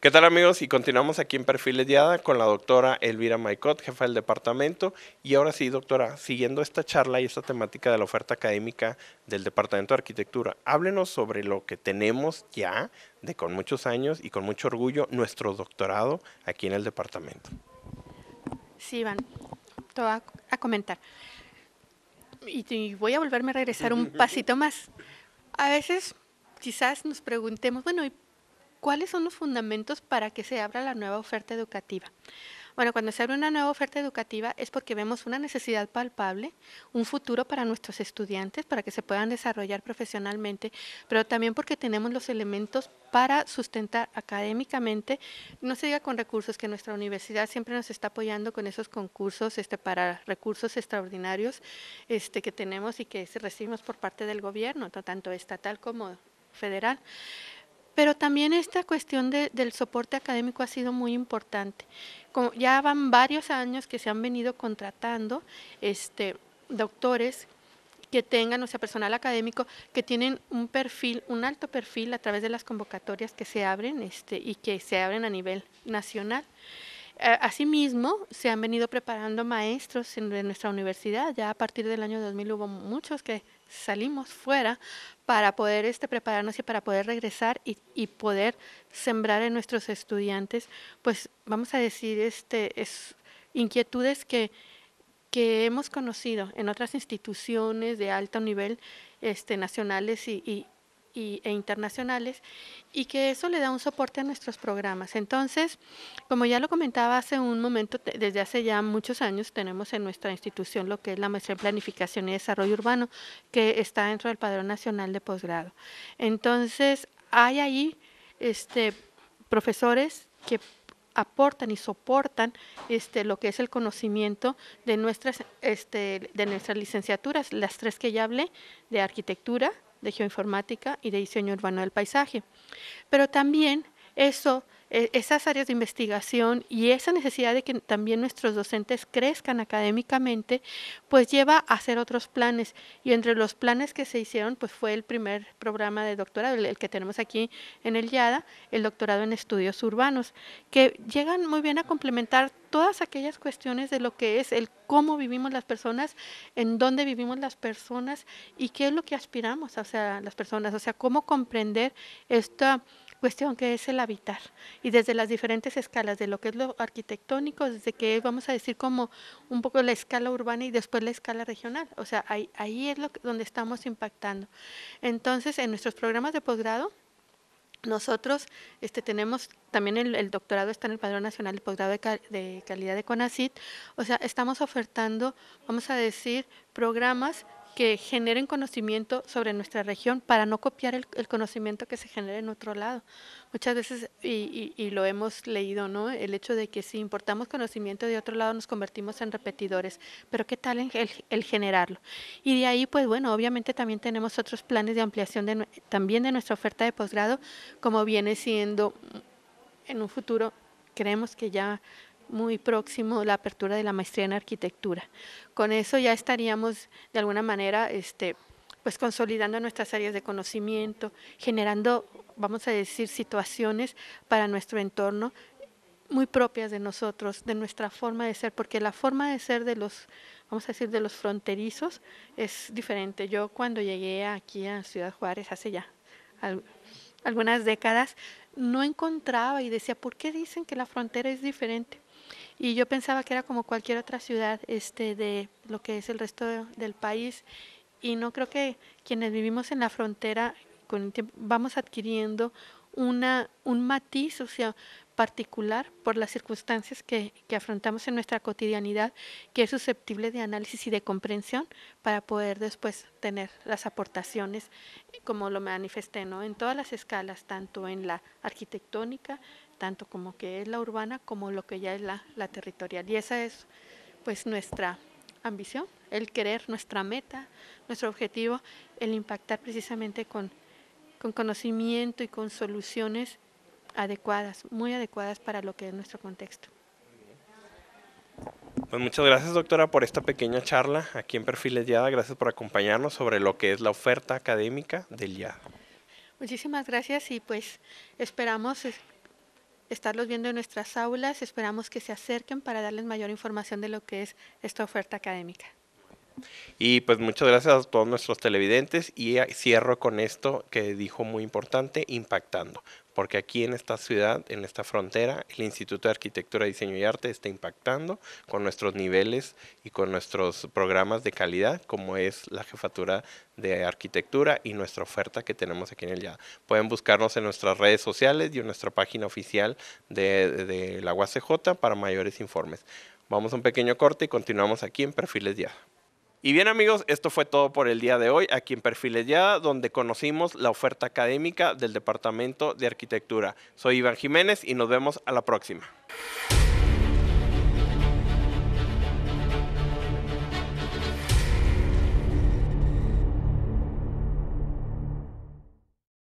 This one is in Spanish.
¿Qué tal amigos? Y continuamos aquí en Perfiles Diada con la doctora Elvira Maicot, jefa del departamento. Y ahora sí, doctora, siguiendo esta charla y esta temática de la oferta académica del Departamento de Arquitectura, háblenos sobre lo que tenemos ya de con muchos años y con mucho orgullo nuestro doctorado aquí en el departamento. Sí, Iván, te a, comentar. Y, y voy a volverme a regresar un pasito más. A veces quizás nos preguntemos, bueno, ¿y ¿cuáles son los fundamentos para que se abra la nueva oferta educativa? Bueno, cuando se abre una nueva oferta educativa es porque vemos una necesidad palpable, un futuro para nuestros estudiantes, para que se puedan desarrollar profesionalmente, pero también porque tenemos los elementos para sustentar académicamente, no se diga con recursos, que nuestra universidad siempre nos está apoyando con esos concursos este, para recursos extraordinarios este, que tenemos y que recibimos por parte del gobierno, tanto estatal como federal. Pero también esta cuestión de, del soporte académico ha sido muy importante. Como ya van varios años que se han venido contratando este, doctores que tengan, o sea, personal académico, que tienen un perfil, un alto perfil a través de las convocatorias que se abren este, y que se abren a nivel nacional. Asimismo, se han venido preparando maestros de nuestra universidad. Ya a partir del año 2000 hubo muchos que salimos fuera para poder este, prepararnos y para poder regresar y, poder sembrar en nuestros estudiantes, pues vamos a decir, este, es, inquietudes que, que hemos conocido en otras instituciones de alto nivel este, nacionales y, y, e internacionales y que eso le da un soporte a nuestros programas. Entonces, como ya lo comentaba hace un momento, desde hace ya muchos años tenemos en nuestra institución lo que es la maestría en planificación y desarrollo urbano, que está dentro del Padrón Nacional de Posgrado. Entonces, hay ahí este, profesores que aportan y soportan este, lo que es el conocimiento de nuestras, este, de nuestras licenciaturas, las tres que ya hablé, de arquitectura, de geoinformática y de diseño urbano del paisaje. Pero también eso e, esas áreas de investigación y esa necesidad de que también nuestros docentes crezcan académicamente, pues lleva a hacer otros planes. Y entre los planes que se hicieron, pues fue el primer programa de doctorado, el, que tenemos aquí en el YADA, el doctorado en estudios urbanos, que llegan muy bien a complementar todas aquellas cuestiones de lo que es el cómo vivimos las personas, en dónde vivimos las personas y qué es lo que aspiramos hacia las personas, o sea, cómo comprender esta cuestión que es el habitar. Y desde las diferentes escalas de lo que es lo arquitectónico, desde que vamos a decir como un poco la escala urbana y después la escala regional. O sea, ahí, es lo donde estamos impactando. Entonces, en nuestros programas de posgrado, nosotros este, tenemos también el, doctorado está en el Padrón Nacional de Posgrado de, de Calidad de CONACIT. O sea, estamos ofertando, vamos a decir, programas que generen conocimiento sobre nuestra región para no copiar el, conocimiento que se genera en otro lado. Muchas veces, y, lo hemos leído, ¿no? El hecho de que si importamos conocimiento de otro lado nos convertimos en repetidores, pero ¿qué tal el, el generarlo? Y de ahí, pues bueno, obviamente también tenemos otros planes de ampliación de, también de nuestra oferta de posgrado, como viene siendo en un futuro creemos que ya muy próximo la apertura de la maestría en arquitectura. Con eso ya estaríamos de alguna manera este, pues consolidando nuestras áreas de conocimiento, generando, vamos a decir, situaciones para nuestro entorno muy propias de nosotros, de nuestra forma de ser, porque la forma de ser de los, vamos a decir, de los fronterizos es diferente. Yo cuando llegué aquí a Ciudad Juárez hace ya algunas décadas, no encontraba y decía, ¿por qué dicen que la frontera es diferente? y yo pensaba que era como cualquier otra ciudad este, de lo que es el resto del país y no creo que quienes vivimos en la frontera con el tiempo, vamos adquiriendo una, un matiz, o sea, particular por las circunstancias que, afrontamos en nuestra cotidianidad que es susceptible de análisis y de comprensión para poder después tener las aportaciones como lo manifesté ¿no? en todas las escalas, tanto en la arquitectónica, tanto como que es la urbana, como lo que ya es la, la territorial. Y esa es pues nuestra ambición, el querer, nuestra meta, nuestro objetivo, el impactar precisamente con, con conocimiento y con soluciones adecuadas, muy adecuadas para lo que es nuestro contexto. Pues muchas gracias doctora por esta pequeña charla aquí en Perfiles YADA. Gracias por acompañarnos sobre lo que es la oferta académica del YADA. Muchísimas gracias y pues esperamos estarlos viendo en nuestras aulas, esperamos que se acerquen para darles mayor información de lo que es esta oferta académica. Y pues muchas gracias a todos nuestros televidentes y eh, cierro con esto que dijo muy importante, impactando, porque aquí en esta ciudad, en esta frontera, el Instituto de Arquitectura, Diseño y Arte está impactando con nuestros niveles y con nuestros programas de calidad, como es la jefatura de arquitectura y nuestra oferta que tenemos aquí en el YAD. Pueden buscarnos en nuestras redes sociales y en nuestra página oficial de, la UACJ para mayores informes. Vamos a un pequeño corte y continuamos aquí en Perfiles YAD. Y bien amigos, esto fue todo por el día de hoy aquí en Perfiles Ya, donde conocimos la oferta académica del Departamento de Arquitectura. Soy Iván Jiménez y nos vemos a la próxima.